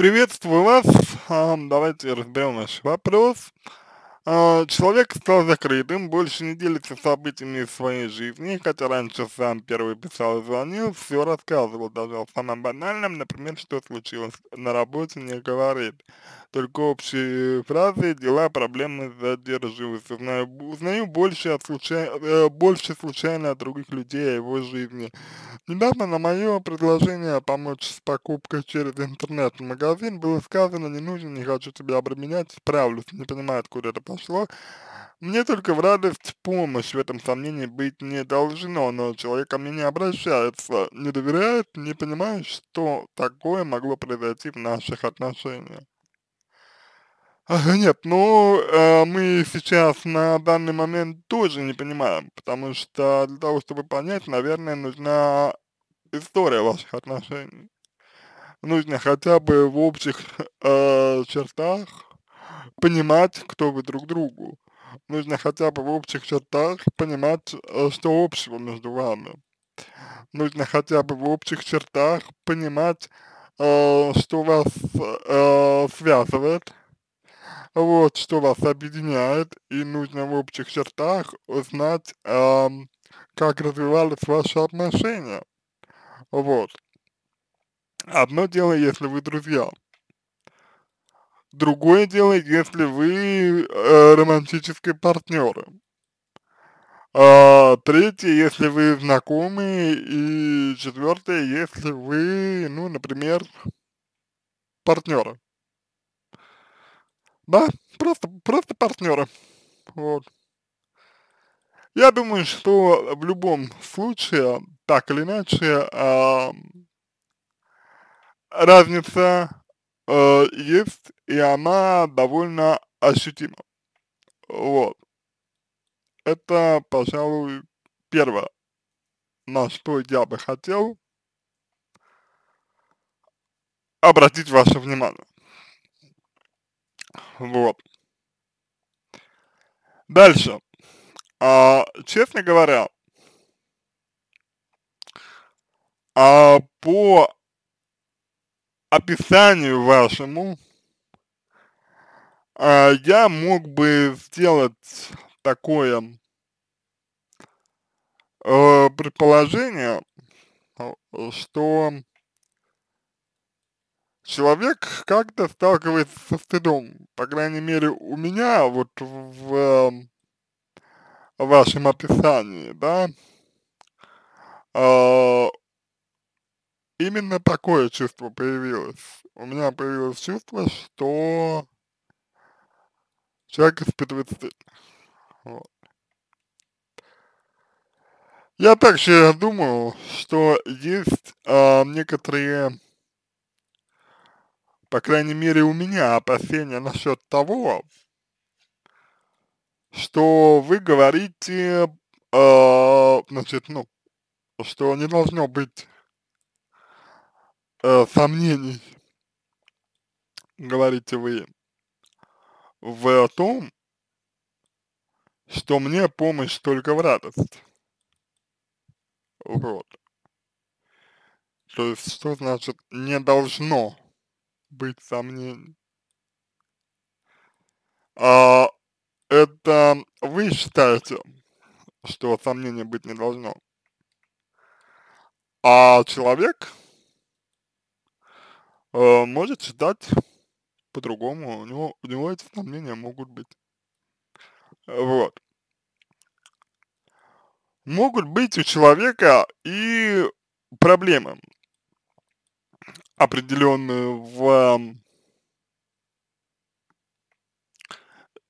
Приветствую вас. А, давайте разберем наш вопрос. А, человек стал закрытым, больше не делится событиями своей жизни, хотя раньше сам первый писал и звонил, все рассказывал, даже о самом банальном, например, что случилось на работе, не говорит только общие э, фразы, дела, проблемы задерживаются. Знаю, узнаю больше, от случай, э, больше случайно от других людей о его жизни. Недавно на мое предложение помочь с покупкой через интернет-магазин было сказано, не нужно, не хочу тебя обременять, справлюсь, не понимаю, откуда это пошло. Мне только в радость помощь в этом сомнении быть не должно, но человек ко мне не обращается, не доверяет, не понимает, что такое могло произойти в наших отношениях. Нет, ну, э, мы сейчас на данный момент тоже не понимаем, потому что для того, чтобы понять, наверное, нужна история ваших отношений. Нужно хотя бы в общих э, чертах понимать, кто вы друг другу. Нужно хотя бы в общих чертах понимать, э, что общего между вами. Нужно хотя бы в общих чертах понимать, э, что вас э, связывает, вот что вас объединяет, и нужно в общих чертах узнать, э, как развивались ваши отношения. Вот. Одно дело, если вы друзья. Другое дело, если вы э, романтические партнеры. А, третье, если вы знакомые. И четвертое, если вы, ну, например, партнеры. Да, просто, просто партнеры. Вот. Я думаю, что в любом случае, так или иначе, э, разница э, есть, и она довольно ощутима. Вот. Это, пожалуй, первое, на что я бы хотел обратить ваше внимание. Вот. Дальше. А, честно говоря, а, по описанию вашему а, я мог бы сделать такое а, предположение, э, что человек как-то сталкивается со стыдом. По крайней мере, у меня вот в, в эм, вашем описании, да, э, именно такое чувство появилось. У меня появилось чувство, что человек испытывает стыд. Вот. Я также думаю, что есть э, некоторые по крайней мере, у меня опасения насчет того, что вы говорите, э, значит, ну, что не должно быть э, сомнений, говорите вы, в том, что мне помощь только в радость. Вот. То есть, что значит не должно быть сомнений. А, это вы считаете, что сомнения быть не должно, а человек э, может считать по-другому, у него, у него эти сомнения могут быть. Вот. Могут быть у человека и проблемы, определенную в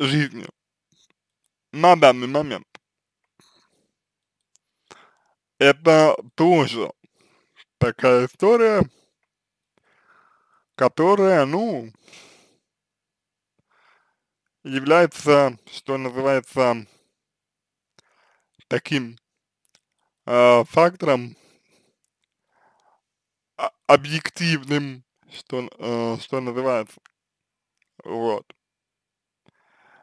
жизни на данный момент. Это тоже такая история, которая, ну, является, что называется, таким э, фактором, объективным, что, э, что называется. Вот.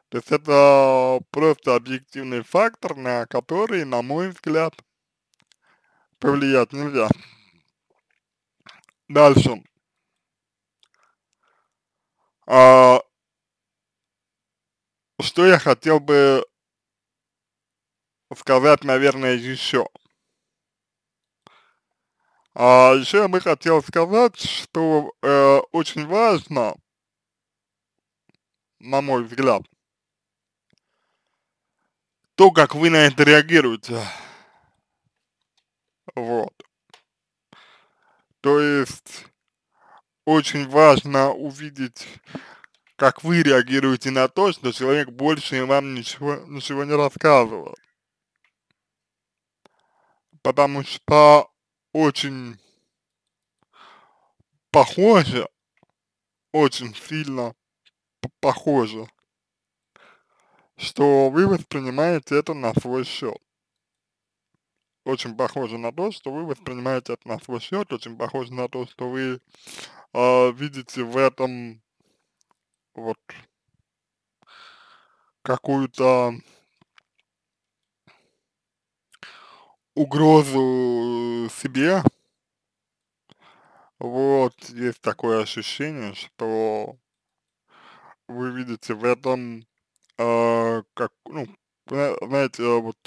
То есть это просто объективный фактор, на который, на мой взгляд, повлиять нельзя. Дальше. А, что я хотел бы сказать, наверное, еще. А еще я бы хотел сказать, что э, очень важно, на мой взгляд, то, как вы на это реагируете. Вот. То есть, очень важно увидеть, как вы реагируете на то, что человек больше вам ничего, ничего не рассказывал. Потому что очень похоже, очень сильно похоже, что вы воспринимаете это на свой счет. Очень похоже на то, что вы воспринимаете это на свой счет, очень похоже на то, что вы э, видите в этом вот какую-то угрозу э, себе. Вот, есть такое ощущение, что вы видите в этом, э, как, ну, знаете, а, вот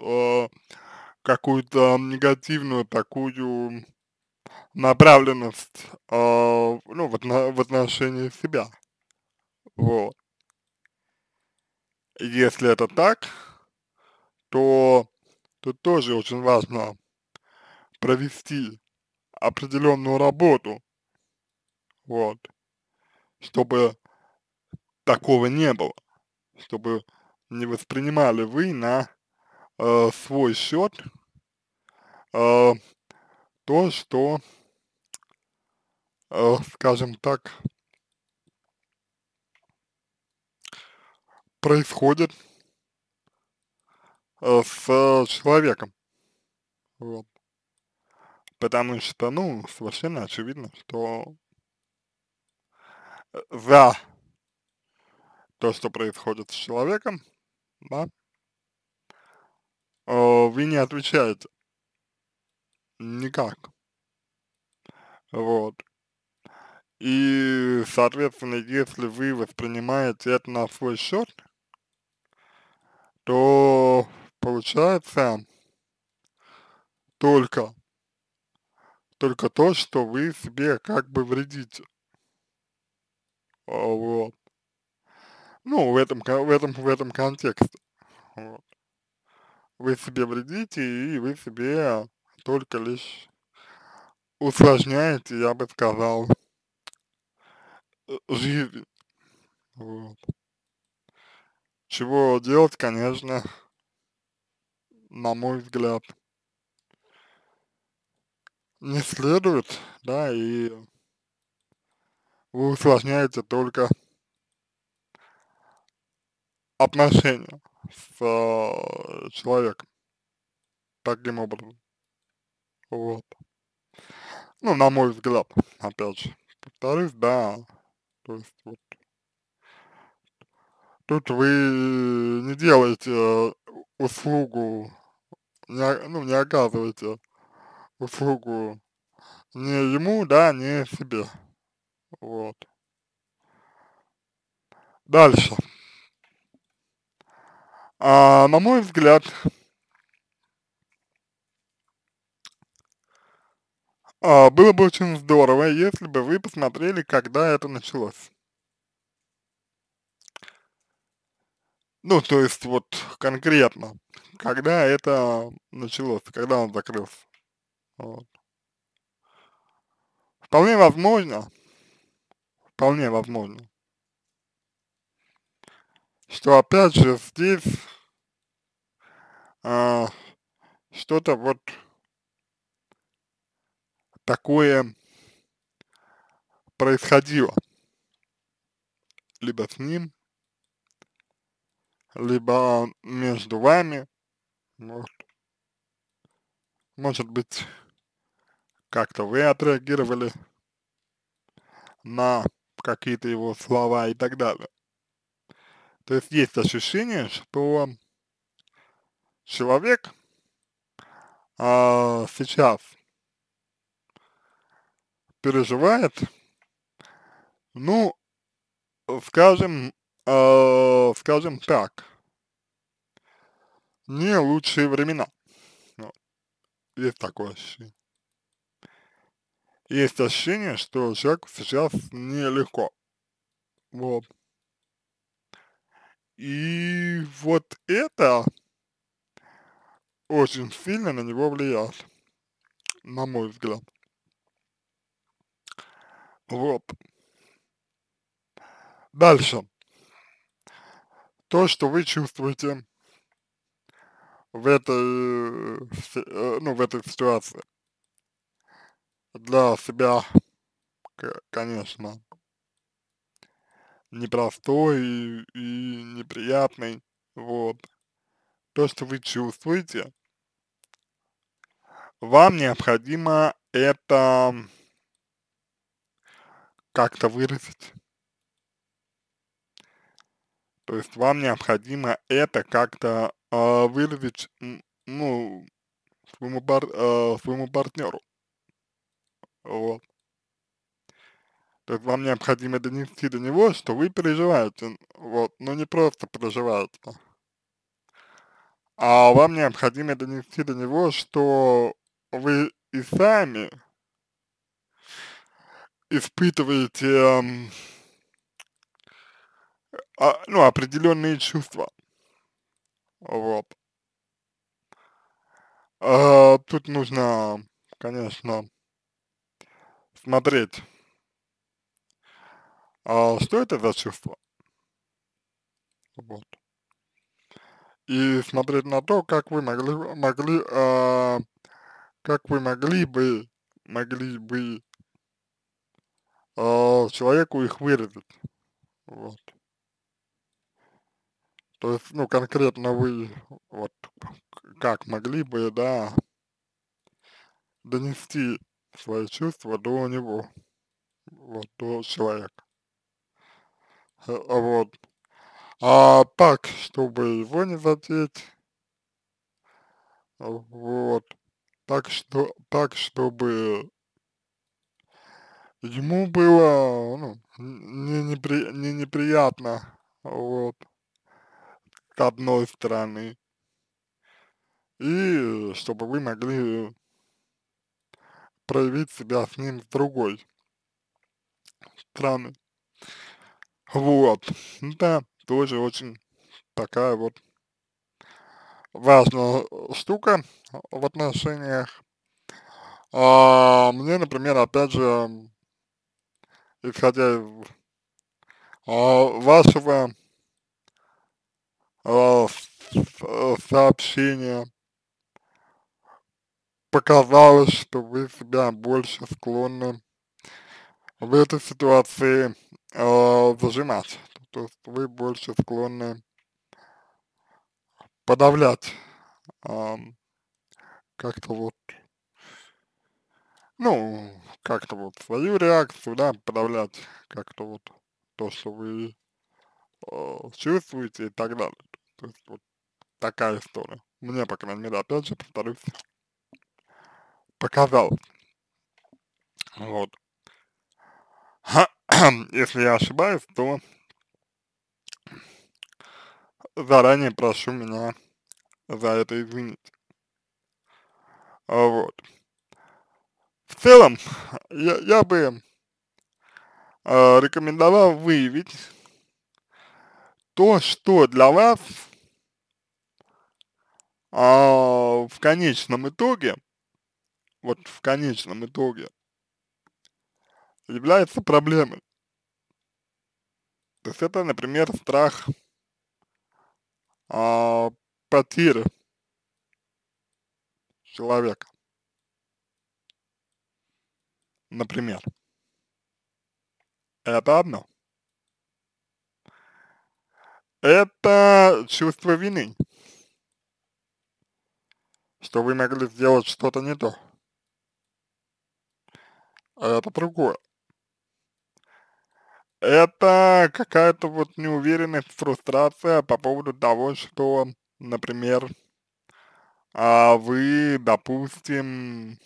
э, какую-то негативную такую направленность, э, ну, в, отно в отношении себя. Вот. Если это так, то тут тоже очень важно провести определенную работу, вот, чтобы такого не было, чтобы не воспринимали вы на э, свой счет э, то, что, э, скажем так, происходит Э, с э, человеком. Вот. Потому что, ну, совершенно очевидно, что э, за то, что происходит с человеком, да, вы не отвечаете никак. Вот. И, соответственно, если вы воспринимаете это на свой счет, то получается только, только то, что вы себе как бы вредите. А вот. Ну, в этом, в этом, в этом контексте. Вот. Вы себе вредите и вы себе только лишь усложняете, я бы сказал, э, жизнь. Вот. Чего делать, конечно, на мой взгляд, не следует, да, и вы усложняете только отношения с э, человеком таким образом. Вот. Ну, на мой взгляд, опять же. Повторюсь, да, то есть вот. Тут вы не делаете э, услугу не, ну, не оказываете услугу не ему, да, не себе. Вот. Дальше. А, на мой взгляд, а, было бы очень здорово, если бы вы посмотрели, когда это началось. Ну, то есть вот конкретно, когда это началось, когда он закрылся. Вот. Вполне возможно, вполне возможно, что опять же здесь а, что-то вот такое происходило либо с ним, либо между вами, вот. Может быть, как-то вы отреагировали на какие-то его слова и так далее. То есть есть ощущение, что человек а, сейчас переживает, ну, скажем, э, скажем так, не лучшие времена. Вот. Ну, есть такое ощущение. Есть ощущение, что человеку сейчас нелегко. Вот. И вот это очень сильно на него влияет, на мой взгляд. Вот. Дальше то, что вы чувствуете в этой, э, э, ну, в этой ситуации. Для себя, конечно, непростой и, неприятный, вот. То, что вы чувствуете, вам необходимо это как-то выразить. То есть вам необходимо это как-то э, а, выразить, ну, своему, пар, э, своему партнеру. Вот. То есть вам необходимо донести до него, что вы переживаете, вот, но не просто переживаете. А вам необходимо донести до него, что вы и сами испытываете а, ну, определенные чувства. Вот. А, тут нужно, конечно, смотреть, а, что это за чувство. Вот. И смотреть на то, как вы могли, могли, а, как вы могли бы, могли бы а, человеку их выразить. Вот. То есть, ну, конкретно вы, вот, как могли бы, да, донести свои чувства до него, вот, до человека. Э, а вот. А так, чтобы его не задеть, э, вот, так, что, так, чтобы ему было, ну, не, непри, не неприятно, вот, к одной стороны, и э, чтобы вы могли проявить себя с ним с другой стороны. Вот, ну да, тоже очень такая вот важная штука в отношениях. А, мне, например, опять же, исходя из а, вашего Э, э, сообщение показалось, что вы себя больше склонны в этой ситуации э, зажимать. То есть вы больше склонны подавлять э, как-то вот, ну, как-то вот свою реакцию, да, подавлять как-то вот то, что вы э, чувствуете и так далее. То есть вот такая история. Мне, по крайней мере, опять же, повторюсь, показалось. Вот. Если я ошибаюсь, то заранее прошу меня за это извинить. А вот. В целом, я, я бы э, рекомендовал выявить то, что для вас а, в конечном итоге, вот в конечном итоге, является проблемой. То есть это, например, страх а, потери человека. Например. Это одно. Это чувство вины что вы могли сделать что-то не то. А это другое. Это какая-то вот неуверенность, фрустрация по поводу того, что, например, а вы, допустим,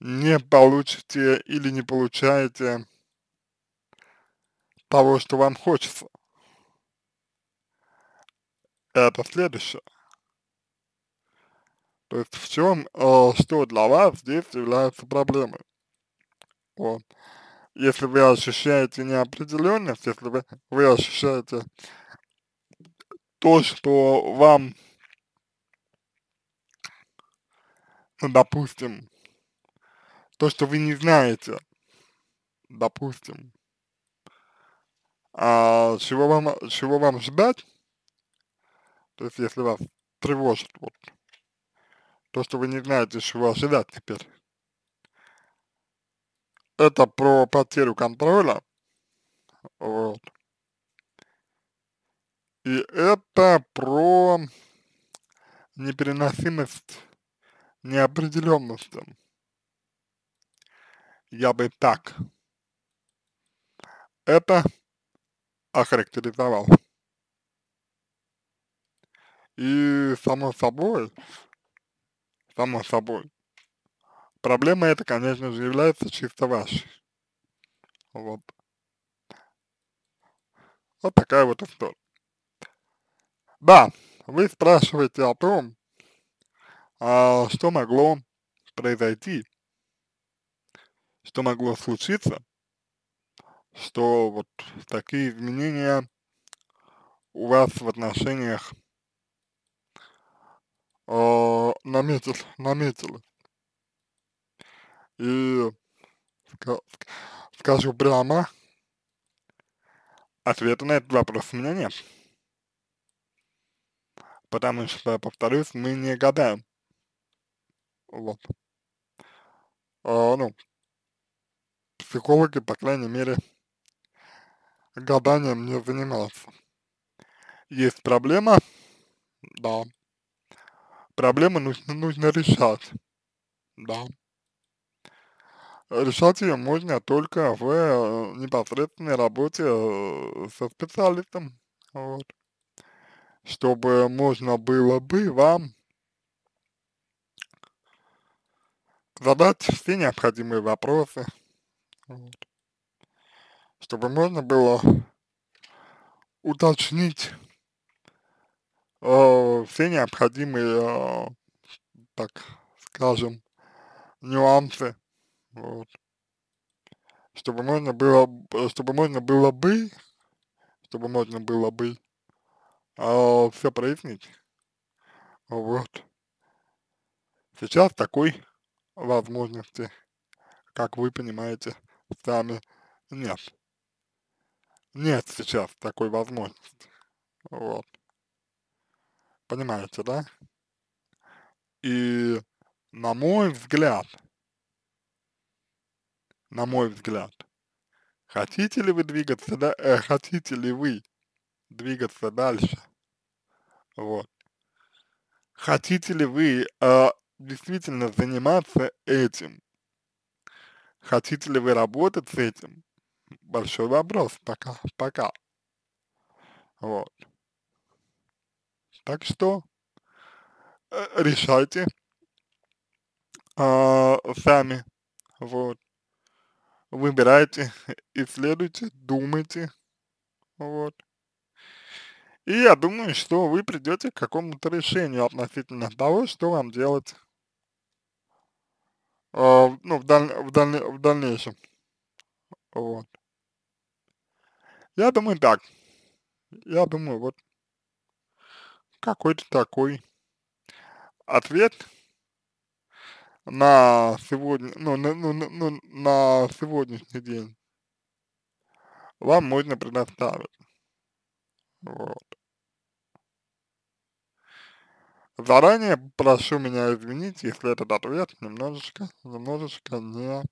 не получите или не получаете того, что вам хочется. Это следующее. То есть в чем, э, что для вас здесь является проблемой. Вот. Если вы ощущаете неопределенность, если вы, вы ощущаете то, что вам, ну, допустим, то, что вы не знаете, допустим, а чего вам, чего вам ждать, то есть если вас тревожит вот то, что вы не знаете, чего ожидать теперь. Это про потерю контроля. Вот. И это про непереносимость неопределенности. Я бы так это охарактеризовал. И само собой, само собой. Проблема эта, конечно же, является чисто вашей. Вот. Вот такая вот история. Да, вы спрашиваете о том, а, что могло произойти, что могло случиться, что вот такие изменения у вас в отношениях а, наметил, наметила. И скажу прямо, ответа на этот вопрос у меня нет. Потому что, повторюсь, мы не гадаем. Вот. А, ну, психологи, по крайней мере, гаданием не занимаются. Есть проблема, да, проблемы нужно, нужно решать, да. Решать ее можно только в э, непосредственной работе э, со специалистом, вот. Чтобы можно было бы вам задать все необходимые вопросы, вот. чтобы можно было уточнить э, все необходимые, э, так скажем, нюансы, вот, чтобы можно было, чтобы можно было бы, чтобы можно было бы э, а, все прояснить, вот. Сейчас такой возможности, как вы понимаете, сами нет. Нет сейчас такой возможности. Вот. Понимаете, да? И на мой взгляд, на мой взгляд, хотите ли вы двигаться, да, э, хотите ли вы двигаться дальше, вот, хотите ли вы э, действительно заниматься этим, хотите ли вы работать с этим, большой вопрос пока, пока, вот. Так что э, решайте э, сами, вот. Выбирайте, исследуйте, думайте, вот. И я думаю, что вы придете к какому-то решению относительно того, что вам делать э, ну, в, даль, в, даль, в дальнейшем. Вот. Я думаю так. Я думаю, вот какой-то такой ответ на сегодня, ну, на, ну, ну, на сегодняшний день вам можно предоставить. Вот. Заранее прошу меня извинить, если этот ответ немножечко, немножечко не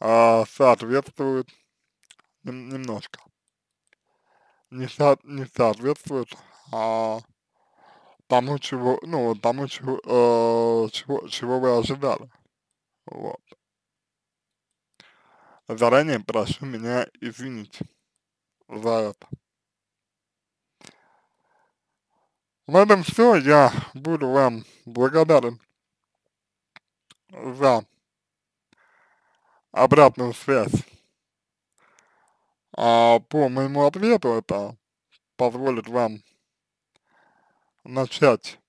а, соответствует, немножко, не, со, не соответствует а, тому, чего, ну, тому, чего, э, чего, чего вы ожидали. Вот. Заранее прошу меня извинить за это. В этом все. Я буду вам благодарен за обратную связь а, по моему ответу. Это позволит вам начать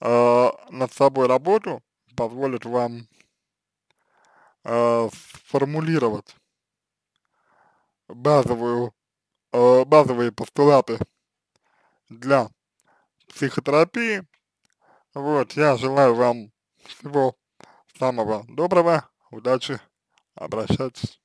э, над собой работу, позволит вам э, сформулировать базовую, э, базовые постулаты для психотерапии. Вот, я желаю вам всего самого доброго, удачи, обращайтесь.